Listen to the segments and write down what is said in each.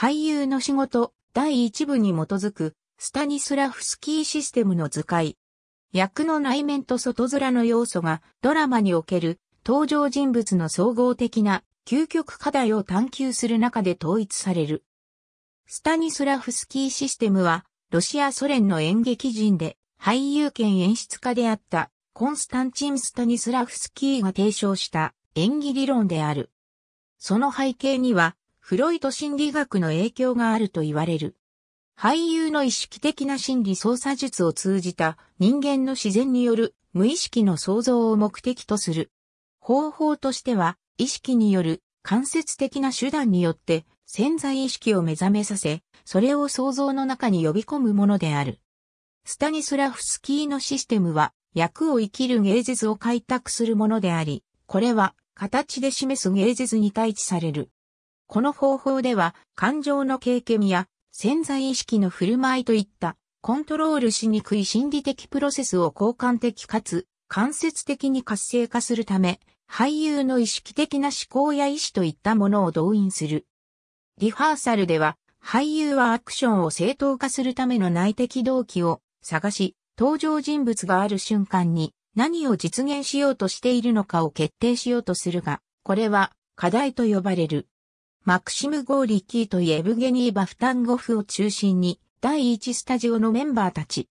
俳優の仕事第一部に基づくスタニスラフスキーシステムの図解。役の内面と外面の要素がドラマにおける登場人物の総合的な究極課題を探求する中で統一される。スタニスラフスキーシステムはロシアソ連の演劇人で俳優兼演出家であったコンスタンチン・スタニスラフスキーが提唱した演技理論である。その背景にはフロイト心理学の影響があると言われる。俳優の意識的な心理操作術を通じた人間の自然による無意識の創造を目的とする。方法としては意識による間接的な手段によって潜在意識を目覚めさせ、それを想像の中に呼び込むものである。スタニスラフスキーのシステムは役を生きる芸術を開拓するものであり、これは形で示す芸術に対置される。この方法では、感情の経験や潜在意識の振る舞いといったコントロールしにくい心理的プロセスを交換的かつ間接的に活性化するため、俳優の意識的な思考や意志といったものを動員する。リハーサルでは、俳優はアクションを正当化するための内的動機を探し、登場人物がある瞬間に何を実現しようとしているのかを決定しようとするが、これは課題と呼ばれる。マクシム・ゴーリキーとイエブゲニー・バフタンゴフを中心に、第一スタジオのメンバーたち。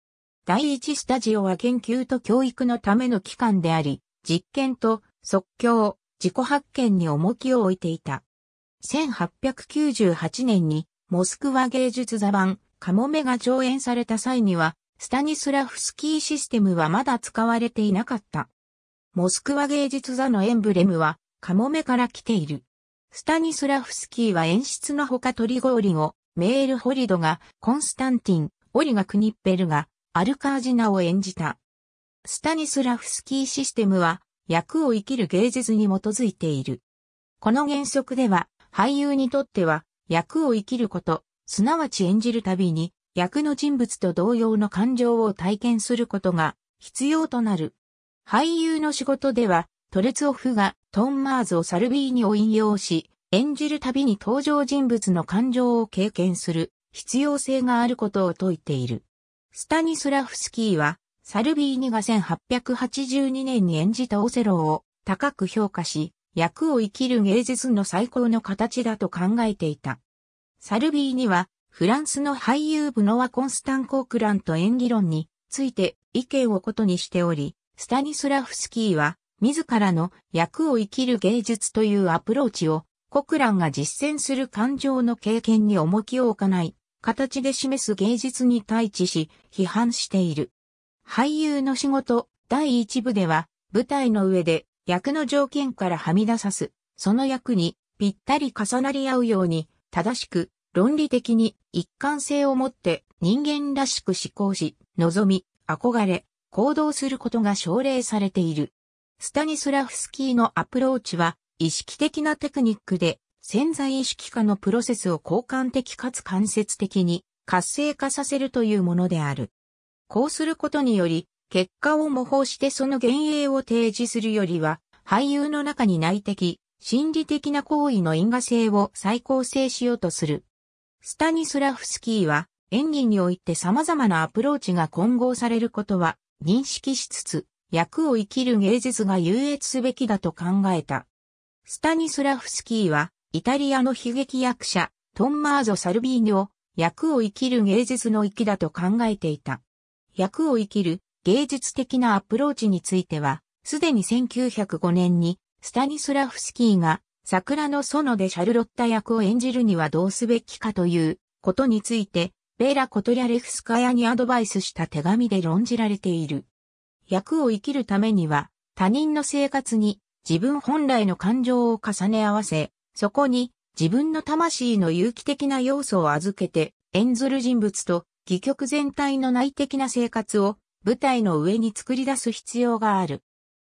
第一スタジオは研究と教育のための機関であり、実験と即興、自己発見に重きを置いていた。1898年に、モスクワ芸術座版、カモメが上演された際には、スタニスラフスキーシステムはまだ使われていなかった。モスクワ芸術座のエンブレムは、カモメから来ている。スタニスラフスキーは演出のほかトリゴオリゴ、メールホリドが、コンスタンティン、オリガ・クニッペルが、アルカージナを演じた。スタニスラフスキーシステムは、役を生きる芸術に基づいている。この原則では、俳優にとっては、役を生きること、すなわち演じるたびに、役の人物と同様の感情を体験することが必要となる。俳優の仕事では、トレツオフがトンマーズをサルビーニを引用し、演じるたびに登場人物の感情を経験する必要性があることを説いている。スタニスラフスキーは、サルビーニが1882年に演じたオセロを高く評価し、役を生きる芸術の最高の形だと考えていた。サルビーニは、フランスの俳優ブノワ・コンスタン・コークランと演技論について意見をことにしており、スタニスラフスキーは、自らの役を生きる芸術というアプローチを国らが実践する感情の経験に重きを置かない、形で示す芸術に対峙し、批判している。俳優の仕事、第一部では、舞台の上で役の条件からはみ出さす、その役にぴったり重なり合うように、正しく、論理的に一貫性を持って人間らしく思考し、望み、憧れ、行動することが奨励されている。スタニスラフスキーのアプローチは意識的なテクニックで潜在意識化のプロセスを交換的かつ間接的に活性化させるというものである。こうすることにより、結果を模倣してその幻影を提示するよりは、俳優の中に内的、心理的な行為の因果性を再構成しようとする。スタニスラフスキーは、演技において様々なアプローチが混合されることは認識しつつ、役を生きる芸術が優越すべきだと考えた。スタニスラフスキーは、イタリアの悲劇役者、トンマーゾ・サルビーニョ、役を生きる芸術の域だと考えていた。役を生きる芸術的なアプローチについては、すでに1905年に、スタニスラフスキーが、桜の園でシャルロッタ役を演じるにはどうすべきかということについて、ベーラ・コトリャレフスカヤにアドバイスした手紙で論じられている。役を生きるためには、他人の生活に自分本来の感情を重ね合わせ、そこに自分の魂の有機的な要素を預けて演ずる人物と戯曲全体の内的な生活を舞台の上に作り出す必要がある。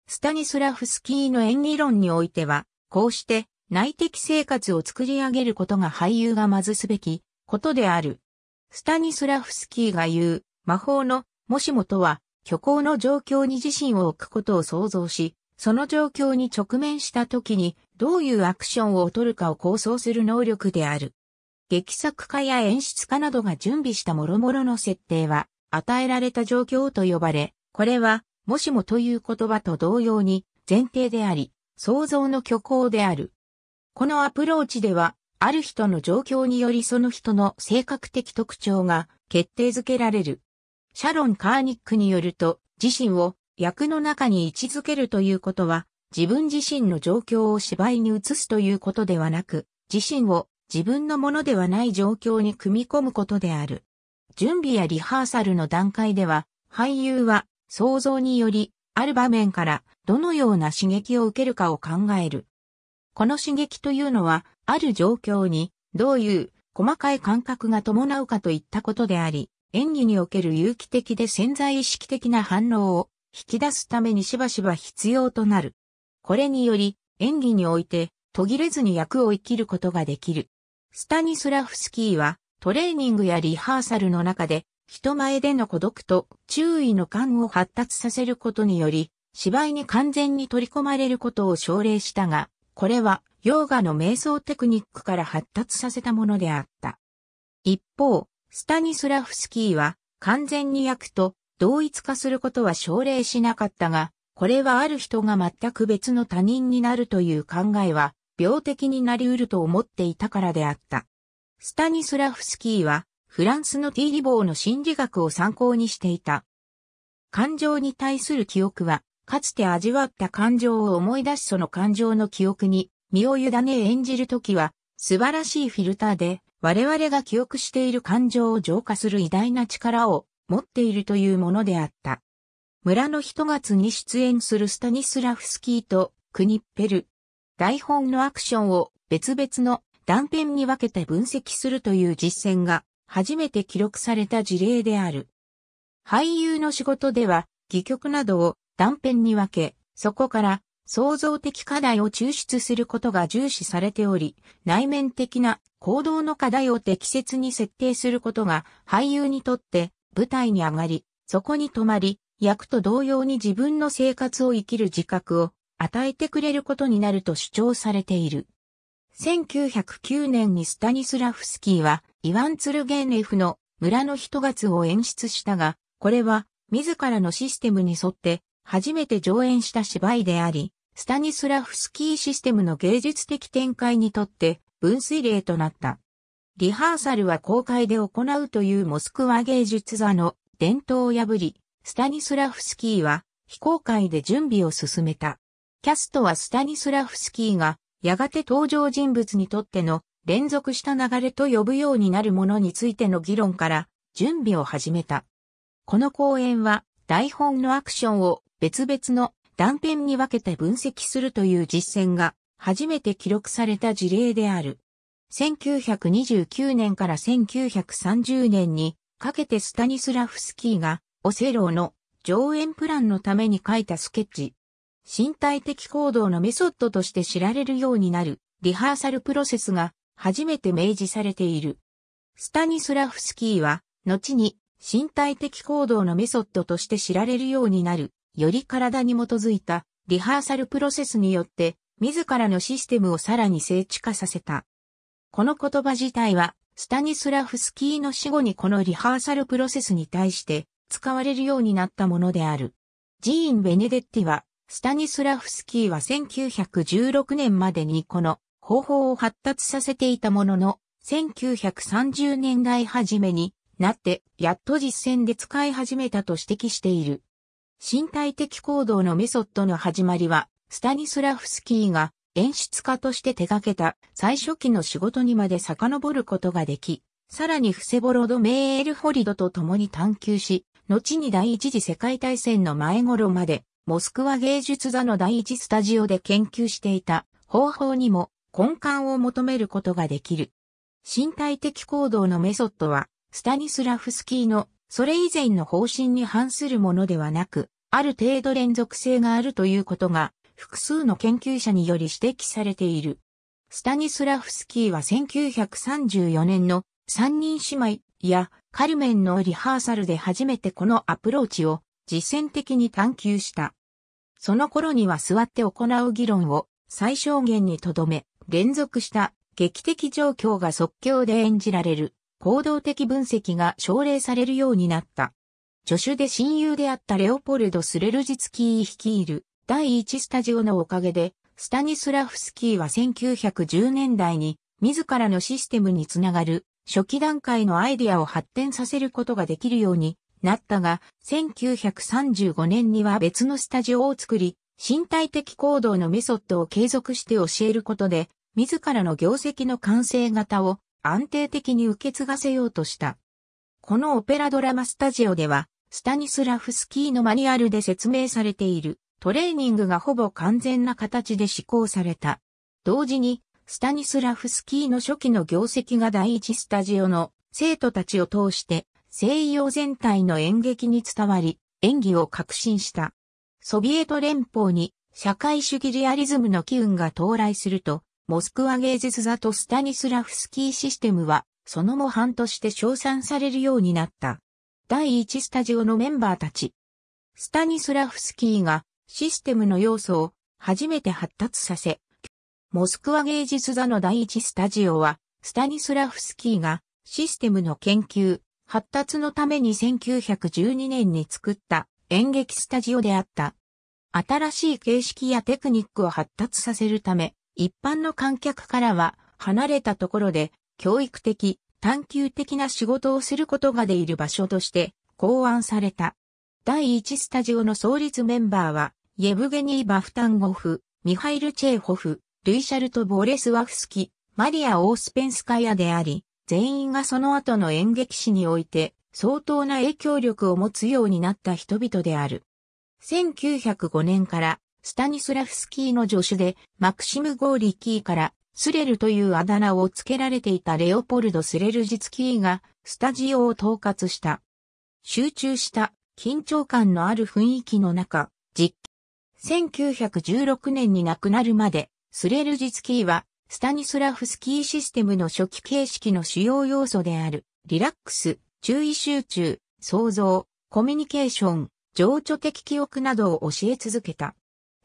スタニスラフスキーの演技論においては、こうして内的生活を作り上げることが俳優がまずすべきことである。スタニスラフスキーが言う魔法のもしもとは虚構の状況に自身を置くことを想像し、その状況に直面した時にどういうアクションを取るかを構想する能力である。劇作家や演出家などが準備した諸々の設定は与えられた状況と呼ばれ、これはもしもという言葉と同様に前提であり、想像の虚構である。このアプローチでは、ある人の状況によりその人の性格的特徴が決定づけられる。シャロン・カーニックによると、自身を役の中に位置づけるということは、自分自身の状況を芝居に移すということではなく、自身を自分のものではない状況に組み込むことである。準備やリハーサルの段階では、俳優は想像により、ある場面からどのような刺激を受けるかを考える。この刺激というのは、ある状況にどういう細かい感覚が伴うかといったことであり、演技における有機的で潜在意識的な反応を引き出すためにしばしば必要となる。これにより、演技において途切れずに役を生きることができる。スタニスラフスキーは、トレーニングやリハーサルの中で、人前での孤独と注意の感を発達させることにより、芝居に完全に取り込まれることを奨励したが、これは、ヨーガの瞑想テクニックから発達させたものであった。一方、スタニスラフスキーは、完全に役と同一化することは奨励しなかったが、これはある人が全く別の他人になるという考えは、病的になり得ると思っていたからであった。スタニスラフスキーは、フランスのティーリボーの心理学を参考にしていた。感情に対する記憶は、かつて味わった感情を思い出しその感情の記憶に身を委ね演じるときは、素晴らしいフィルターで、我々が記憶している感情を浄化する偉大な力を持っているというものであった。村の一月に出演するスタニスラフスキーとクニッペル。台本のアクションを別々の断片に分けて分析するという実践が初めて記録された事例である。俳優の仕事では、戯曲などを断片に分け、そこから創造的課題を抽出することが重視されており、内面的な行動の課題を適切に設定することが俳優にとって舞台に上がり、そこに泊まり、役と同様に自分の生活を生きる自覚を与えてくれることになると主張されている。1909年にスタニスラフスキーはイワン・ツルゲーネフの村の人月を演出したが、これは自らのシステムに沿って初めて上演した芝居であり、スタニスラフスキーシステムの芸術的展開にとって分水嶺となった。リハーサルは公開で行うというモスクワ芸術座の伝統を破り、スタニスラフスキーは非公開で準備を進めた。キャストはスタニスラフスキーがやがて登場人物にとっての連続した流れと呼ぶようになるものについての議論から準備を始めた。この公演は台本のアクションを別々の断片に分けて分析するという実践が初めて記録された事例である。1929年から1930年にかけてスタニスラフスキーがオセローの上演プランのために書いたスケッチ。身体的行動のメソッドとして知られるようになるリハーサルプロセスが初めて明示されている。スタニスラフスキーは後に身体的行動のメソッドとして知られるようになる、より体に基づいたリハーサルプロセスによって自らのシステムをさらに精緻化させた。この言葉自体は、スタニスラフスキーの死後にこのリハーサルプロセスに対して使われるようになったものである。ジーン・ベネデッティは、スタニスラフスキーは1916年までにこの方法を発達させていたものの、1930年代初めになってやっと実践で使い始めたと指摘している。身体的行動のメソッドの始まりは、スタニスラフスキーが演出家として手掛けた最初期の仕事にまで遡ることができ、さらにフセボロド・メールホリドと共に探求し、後に第一次世界大戦の前頃まで、モスクワ芸術座の第一スタジオで研究していた方法にも根幹を求めることができる。身体的行動のメソッドは、スタニスラフスキーのそれ以前の方針に反するものではなく、ある程度連続性があるということが複数の研究者により指摘されている。スタニスラフスキーは1934年の三人姉妹やカルメンのリハーサルで初めてこのアプローチを実践的に探求した。その頃には座って行う議論を最小限にとどめ、連続した劇的状況が即興で演じられる行動的分析が奨励されるようになった。助手で親友であったレオポルド・スレルジツキー率いる第1スタジオのおかげで、スタニスラフスキーは1910年代に自らのシステムにつながる初期段階のアイディアを発展させることができるようになったが、1935年には別のスタジオを作り、身体的行動のメソッドを継続して教えることで、自らの業績の完成型を安定的に受け継がせようとした。このオペラドラマスタジオでは、スタニスラフスキーのマニュアルで説明されているトレーニングがほぼ完全な形で施行された。同時に、スタニスラフスキーの初期の業績が第一スタジオの生徒たちを通して西洋全体の演劇に伝わり、演技を革新した。ソビエト連邦に社会主義リアリズムの機運が到来すると、モスクワ芸術座とスタニスラフスキーシステムは、その模範として称賛されるようになった。第一スタジオのメンバーたち。スタニスラフスキーがシステムの要素を初めて発達させ、モスクワ芸術座の第一スタジオは、スタニスラフスキーがシステムの研究、発達のために1912年に作った演劇スタジオであった。新しい形式やテクニックを発達させるため、一般の観客からは離れたところで教育的、探求的な仕事をすることができる場所として考案された。第1スタジオの創立メンバーは、イェブゲニー・バフタンゴフ、ミハイル・チェーホフ、ルイシャルト・ボレスワフスキ、マリア・オースペンスカヤであり、全員がその後の演劇史において相当な影響力を持つようになった人々である。1905年からスタニスラフスキーの助手でマクシム・ゴーリキーからスレルというあだ名を付けられていたレオポルド・スレルジツキーがスタジオを統括した。集中した緊張感のある雰囲気の中、実験。1916年に亡くなるまで、スレルジツキーは、スタニスラフスキーシステムの初期形式の主要要素である、リラックス、注意集中、創造、コミュニケーション、情緒的記憶などを教え続けた。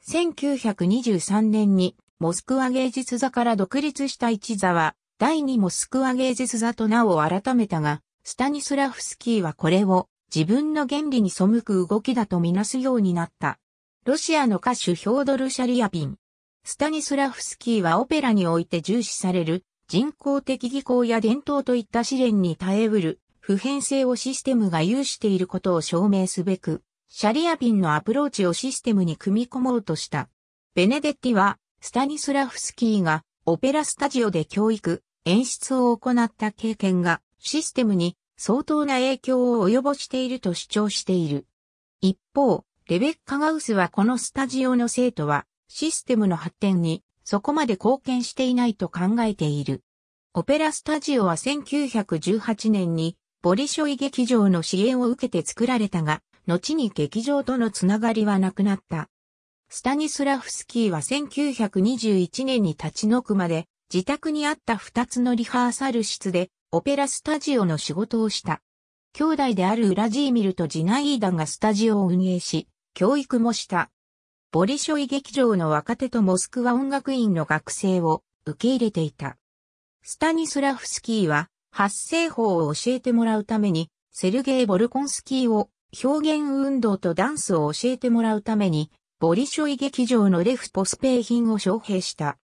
1923年にモスクワ芸術座から独立した一座は第二モスクワ芸術座と名を改めたが、スタニスラフスキーはこれを自分の原理に背く動きだとみなすようになった。ロシアの歌手ヒョードル・シャリアピン。スタニスラフスキーはオペラにおいて重視される人工的技巧や伝統といった試練に耐えうる普遍性をシステムが有していることを証明すべく、シャリアピンのアプローチをシステムに組み込もうとした。ベネデッティは、スタニスラフスキーがオペラスタジオで教育、演出を行った経験がシステムに相当な影響を及ぼしていると主張している。一方、レベッカ・ガウスはこのスタジオの生徒は、システムの発展にそこまで貢献していないと考えている。オペラスタジオは1918年にボリショイ劇場の支援を受けて作られたが、後に劇場とのつながりはなくなった。スタニスラフスキーは1921年に立ち退くまで自宅にあった2つのリハーサル室でオペラスタジオの仕事をした。兄弟であるウラジーミルとジナイーダがスタジオを運営し、教育もした。ボリショイ劇場の若手とモスクワ音楽院の学生を受け入れていた。スタニスラフスキーは発声法を教えてもらうために、セルゲイ・ボルコンスキーを表現運動とダンスを教えてもらうために、ボリショイ劇場のレフポスペー品を招聘した。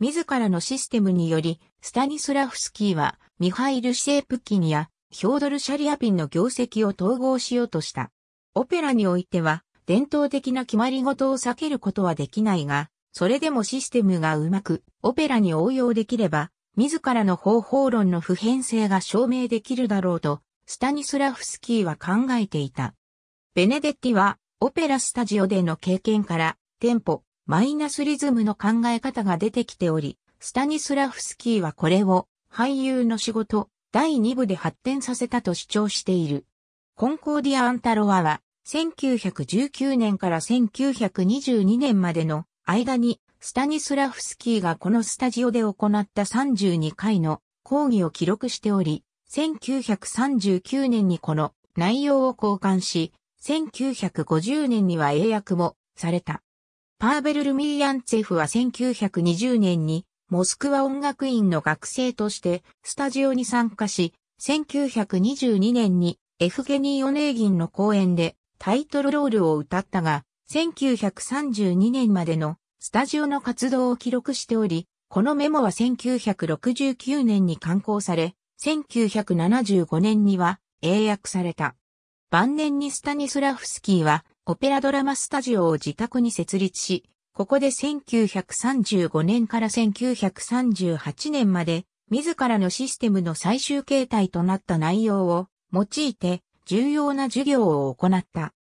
自らのシステムにより、スタニスラフスキーはミハイル・シェープキンやヒョードル・シャリアピンの業績を統合しようとした。オペラにおいては、伝統的な決まり事を避けることはできないが、それでもシステムがうまくオペラに応用できれば、自らの方法論の普遍性が証明できるだろうと、スタニスラフスキーは考えていた。ベネデッティは、オペラスタジオでの経験から、テンポ、マイナスリズムの考え方が出てきており、スタニスラフスキーはこれを俳優の仕事、第2部で発展させたと主張している。コンコーディア・アンタロワは、1919年から1922年までの間に、スタニスラフスキーがこのスタジオで行った32回の講義を記録しており、1939年にこの内容を交換し、1950年には英訳もされた。パーベル・ルミーヤンツェフは1920年にモスクワ音楽院の学生としてスタジオに参加し、1922年にエフゲニー・オネーギンの公演でタイトルロールを歌ったが、1932年までのスタジオの活動を記録しており、このメモは1969年に刊行され、1975年には英訳された。晩年にスタニスラフスキーはオペラドラマスタジオを自宅に設立し、ここで1935年から1938年まで、自らのシステムの最終形態となった内容を用いて重要な授業を行った。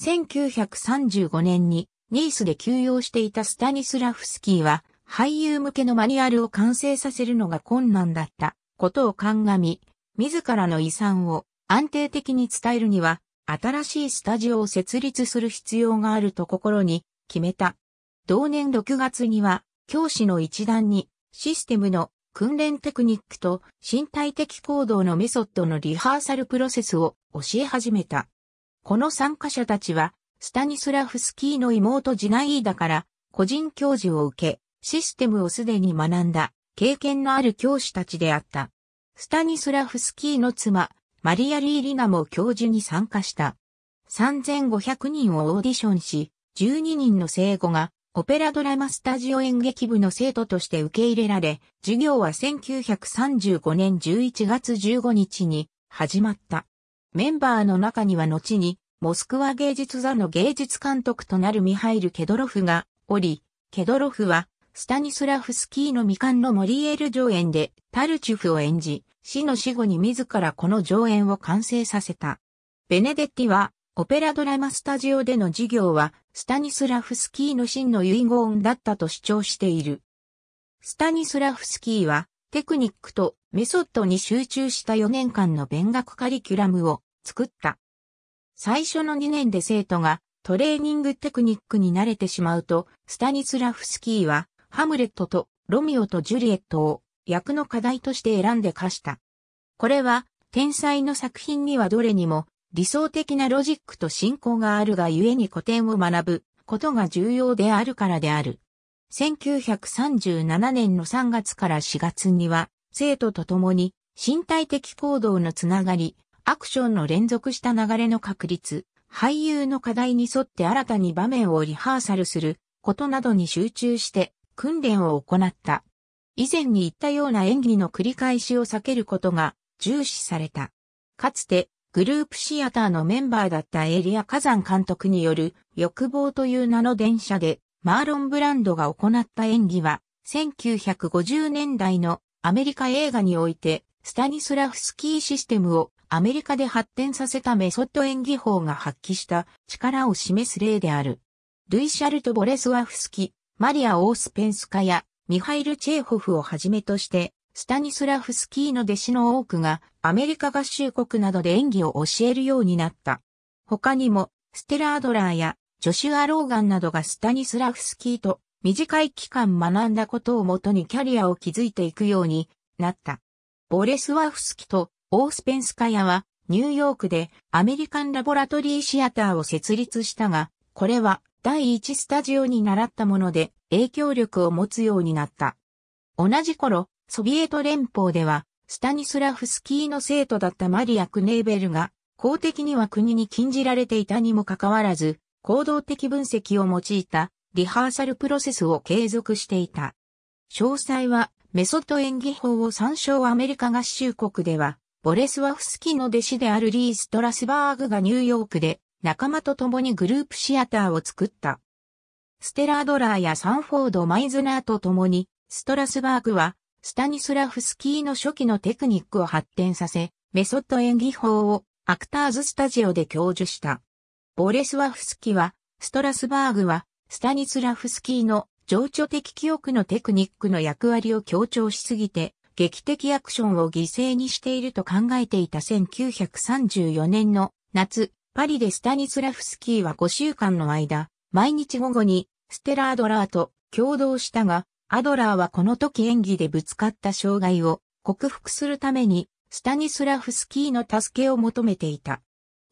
1935年にニースで休養していたスタニスラフスキーは俳優向けのマニュアルを完成させるのが困難だったことを鑑み、自らの遺産を安定的に伝えるには新しいスタジオを設立する必要があると心に決めた。同年6月には、教師の一団に、システムの訓練テクニックと身体的行動のメソッドのリハーサルプロセスを教え始めた。この参加者たちは、スタニスラフスキーの妹ジナイーダから個人教授を受け、システムをすでに学んだ経験のある教師たちであった。スタニスラフスキーの妻、マリア・リー・リナも教授に参加した。3500人をオーディションし、12人の生後がオペラドラマスタジオ演劇部の生徒として受け入れられ、授業は1935年11月15日に始まった。メンバーの中には後に、モスクワ芸術座の芸術監督となるミハイル・ケドロフがおり、ケドロフは、スタニスラフスキーの未完のモリエール上演でタルチュフを演じ、死の死後に自らこの上演を完成させた。ベネデッティは、オペラドラマスタジオでの授業はスタニスラフスキーの真の遺言だったと主張している。スタニスラフスキーは、テクニックとメソッドに集中した4年間の勉学カリキュラムを作った。最初の2年で生徒がトレーニングテクニックに慣れてしまうと、スタニスラフスキーは、ハムレットとロミオとジュリエットを役の課題として選んで課した。これは、天才の作品にはどれにも理想的なロジックと信仰があるがゆえに古典を学ぶことが重要であるからである。1937年の3月から4月には、生徒と共に身体的行動のつながり、アクションの連続した流れの確立、俳優の課題に沿って新たに場面をリハーサルすることなどに集中して訓練を行った。以前に言ったような演技の繰り返しを避けることが重視された。かつてグループシアターのメンバーだったエリア火山監督による欲望という名の電車でマーロン・ブランドが行った演技は1950年代のアメリカ映画においてスタニスラフスキーシステムをアメリカで発展させたメソッド演技法が発揮した力を示す例である。ルイ・シャルト・ボレスワフスキ、マリア・オースペンスカやミハイル・チェーホフをはじめとしてスタニスラフスキーの弟子の多くがアメリカ合衆国などで演技を教えるようになった。他にも、ステラ・アドラーやジョシュア・ローガンなどがスタニスラフスキーと短い期間学んだことをもとにキャリアを築いていくようになった。ボレスワフスキとオースペンスカヤはニューヨークでアメリカンラボラトリーシアターを設立したが、これは第一スタジオに習ったもので影響力を持つようになった。同じ頃、ソビエト連邦では、スタニスラフスキーの生徒だったマリア・クネーベルが、公的には国に禁じられていたにもかかわらず、行動的分析を用いたリハーサルプロセスを継続していた。詳細はメソッド演技法を参照アメリカ合衆国では、ボレスワフスキーの弟子であるリー・ストラスバーグがニューヨークで仲間と共にグループシアターを作った。ステラードラーやサンフォード・マイズナーと共に、ストラスバーグはスタニスラフスキーの初期のテクニックを発展させ、メソッド演技法をアクターズスタジオで教授した。ボレスワフスキーは、ストラスバーグは、スタニスラフスキーの情緒的記憶のテクニックの役割を強調しすぎて、劇的アクションを犠牲にしていると考えていた1934年の夏、パリでスタニスラフスキーは5週間の間、毎日午後にステラードラーと共同したが、アドラーはこの時演技でぶつかった障害を克服するためにスタニスラフスキーの助けを求めていた。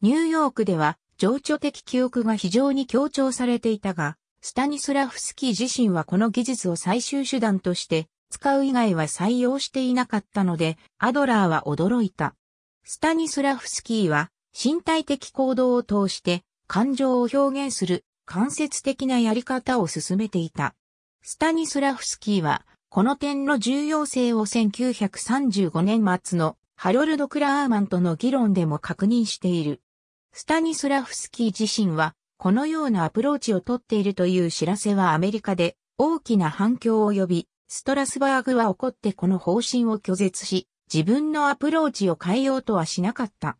ニューヨークでは情緒的記憶が非常に強調されていたが、スタニスラフスキー自身はこの技術を最終手段として使う以外は採用していなかったので、アドラーは驚いた。スタニスラフスキーは身体的行動を通して感情を表現する間接的なやり方を進めていた。スタニスラフスキーは、この点の重要性を1935年末のハロルド・クラーマンとの議論でも確認している。スタニスラフスキー自身は、このようなアプローチをとっているという知らせはアメリカで大きな反響を呼び、ストラスバーグは怒ってこの方針を拒絶し、自分のアプローチを変えようとはしなかった。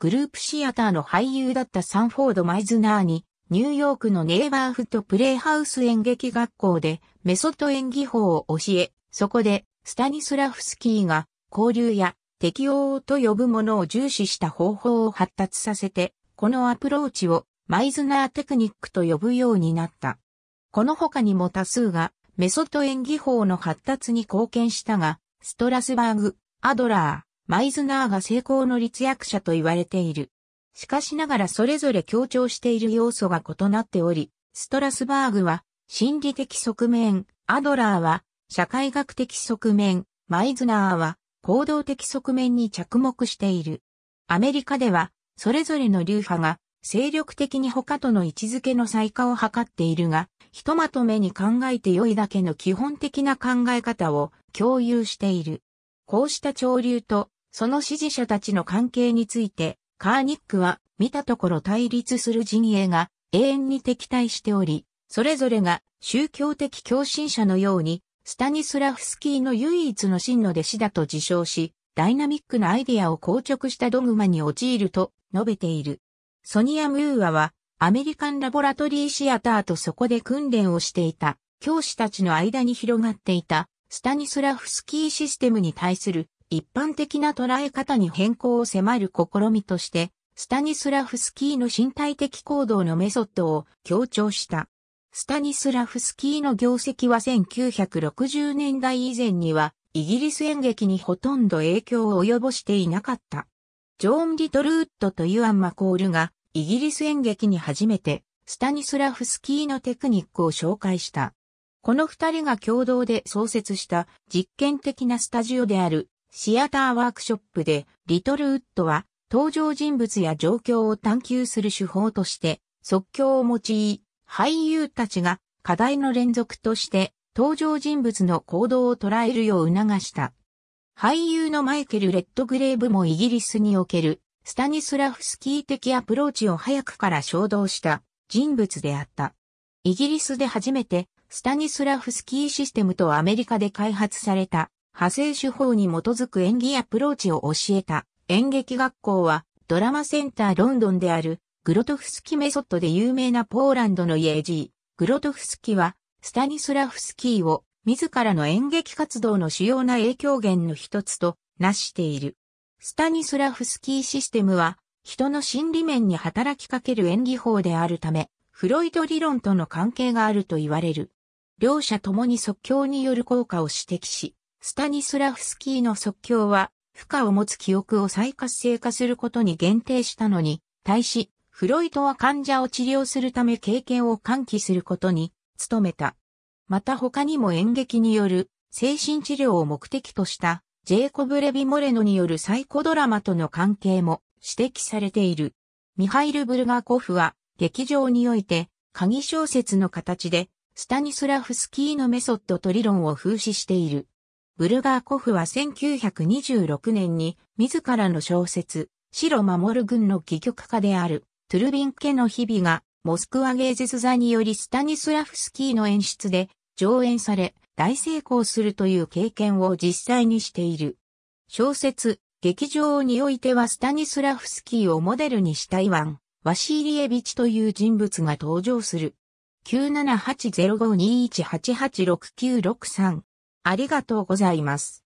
グループシアターの俳優だったサンフォード・マイズナーにニューヨークのネイバーフットプレイハウス演劇学校でメソッド演技法を教え、そこでスタニスラフスキーが交流や適応と呼ぶものを重視した方法を発達させて、このアプローチをマイズナーテクニックと呼ぶようになった。この他にも多数がメソッド演技法の発達に貢献したが、ストラスバーグ、アドラー、マイズナーが成功の立役者と言われている。しかしながらそれぞれ強調している要素が異なっており、ストラスバーグは心理的側面、アドラーは社会学的側面、マイズナーは行動的側面に着目している。アメリカではそれぞれの流派が精力的に他との位置づけの再化を図っているが、ひとまとめに考えて良いだけの基本的な考え方を共有している。こうした潮流とその支持者たちの関係について、カーニックは見たところ対立する陣営が永遠に敵対しており、それぞれが宗教的共振者のように、スタニスラフスキーの唯一の真の弟子だと自称し、ダイナミックなアイデアを硬直したドグマに陥ると述べている。ソニア・ムーアは、アメリカンラボラトリーシアターとそこで訓練をしていた、教師たちの間に広がっていた、スタニスラフスキーシステムに対する一般的な捉え方に変更を迫る試みとして、スタニスラフスキーの身体的行動のメソッドを強調した。スタニスラフスキーの業績は1960年代以前には、イギリス演劇にほとんど影響を及ぼしていなかった。ジョーン・リトルウッドとユアン・マコールが、イギリス演劇に初めて、スタニスラフスキーのテクニックを紹介した。この二人が共同で創設した実験的なスタジオであるシアターワークショップで、リトルウッドは、登場人物や状況を探求する手法として、即興を用い、俳優たちが課題の連続として、登場人物の行動を捉えるよう促した。俳優のマイケル・レッドグレーブもイギリスにおける、スタニスラフスキー的アプローチを早くから衝動した人物であった。イギリスで初めて、スタニスラフスキーシステムとアメリカで開発された派生手法に基づく演技アプローチを教えた演劇学校はドラマセンターロンドンであるグロトフスキメソッドで有名なポーランドのイエージー。グロトフスキはスタニスラフスキーを自らの演劇活動の主要な影響源の一つとなしている。スタニスラフスキーシステムは人の心理面に働きかける演技法であるため、フロイド理論との関係があると言われる。両者ともに即興による効果を指摘し、スタニスラフスキーの即興は、負荷を持つ記憶を再活性化することに限定したのに、対し、フロイトは患者を治療するため経験を喚起することに努めた。また他にも演劇による精神治療を目的としたジェイコブ・レビ・モレノによるサイコドラマとの関係も指摘されている。ミハイル・ブルガーコフは劇場において鍵小説の形でスタニスラフスキーのメソッドと理論を風刺している。ブルガーコフは1926年に自らの小説、白守る軍の戯曲家であるトゥルビン家の日々がモスクワ芸術座によりスタニスラフスキーの演出で上演され大成功するという経験を実際にしている。小説、劇場においてはスタニスラフスキーをモデルにしたイワン、ワシーリエビチという人物が登場する。9780521886963ありがとうございます。